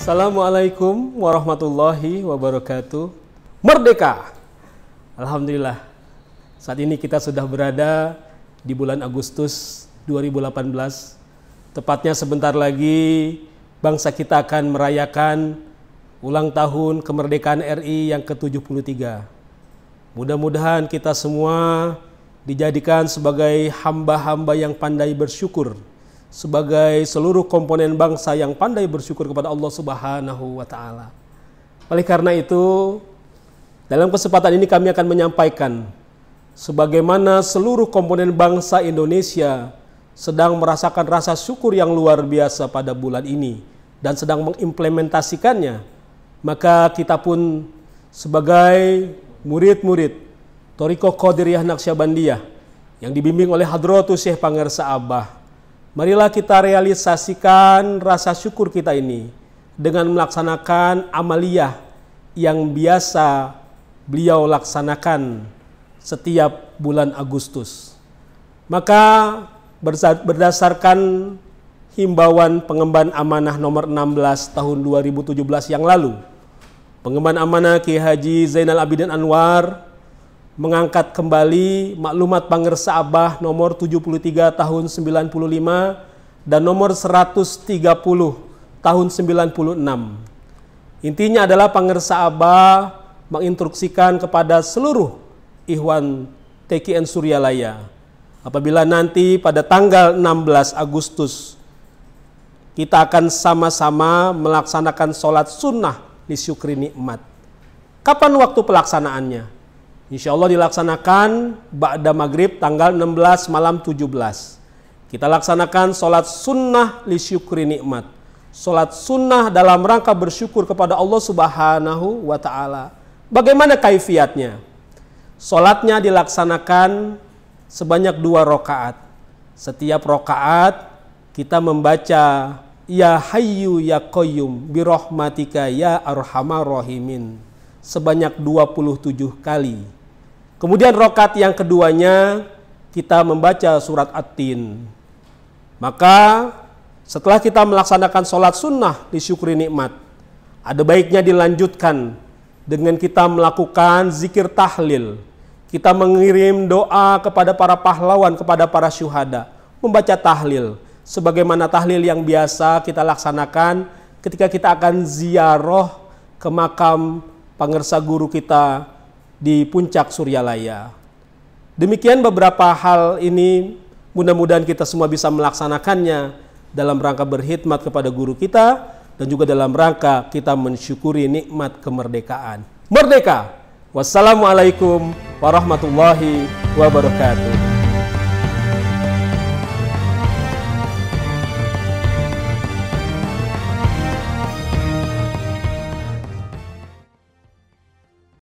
Assalamualaikum warahmatullahi wabarakatuh. Merdeka! Alhamdulillah. Saat ini kita sudah berada di bulan Agustus 2018. Tepatnya sebentar lagi bangsa kita akan merayakan ulang tahun kemerdekaan RI yang ke-73. Mudah-mudahan kita semua dijadikan sebagai hamba-hamba yang pandai bersyukur sebagai seluruh komponen bangsa yang pandai bersyukur kepada Allah Subhanahu wa taala. Oleh karena itu, dalam kesempatan ini kami akan menyampaikan sebagaimana seluruh komponen bangsa Indonesia sedang merasakan rasa syukur yang luar biasa pada bulan ini dan sedang mengimplementasikannya. Maka kita pun sebagai murid-murid Toriko Qadiriyah Naksyabandiyah yang dibimbing oleh Hadrotu Syekh Pangersa Abah Marilah kita realisasikan rasa syukur kita ini dengan melaksanakan amaliyah yang biasa beliau laksanakan setiap bulan Agustus. Maka berdasarkan himbauan pengemban amanah nomor 16 tahun 2017 yang lalu, pengemban amanah Ki Haji Zainal Abidin Anwar mengangkat kembali maklumat Pangersa Abah nomor 73 tahun 95 dan nomor 130 tahun 96. Intinya adalah Pangersa Abah menginstruksikan kepada seluruh Ikhwan TKN Suryalaya apabila nanti pada tanggal 16 Agustus kita akan sama-sama melaksanakan sholat sunnah di syukri nikmat. Kapan waktu pelaksanaannya? Insya Allah dilaksanakan Ba'da Maghrib tanggal 16 malam 17. Kita laksanakan sholat sunnah li syukri nikmat. Sholat sunnah dalam rangka bersyukur kepada Allah subhanahu wa ta'ala. Bagaimana kaifiatnya? Sholatnya dilaksanakan sebanyak dua rokaat. Setiap rokaat kita membaca Ya Hayyu Ya Qayyum Birohmatika Ya Arhamar Rahimin sebanyak 27 kali. Kemudian rokat yang keduanya kita membaca surat atin. Maka setelah kita melaksanakan sholat sunnah disyukuri nikmat, ada baiknya dilanjutkan dengan kita melakukan zikir tahlil. Kita mengirim doa kepada para pahlawan, kepada para syuhada, membaca tahlil. Sebagaimana tahlil yang biasa kita laksanakan ketika kita akan ziarah ke makam pangersa guru kita, di puncak Suryalaya. Demikian beberapa hal ini mudah-mudahan kita semua bisa melaksanakannya dalam rangka berkhidmat kepada guru kita dan juga dalam rangka kita mensyukuri nikmat kemerdekaan. Merdeka! Wassalamualaikum warahmatullahi wabarakatuh.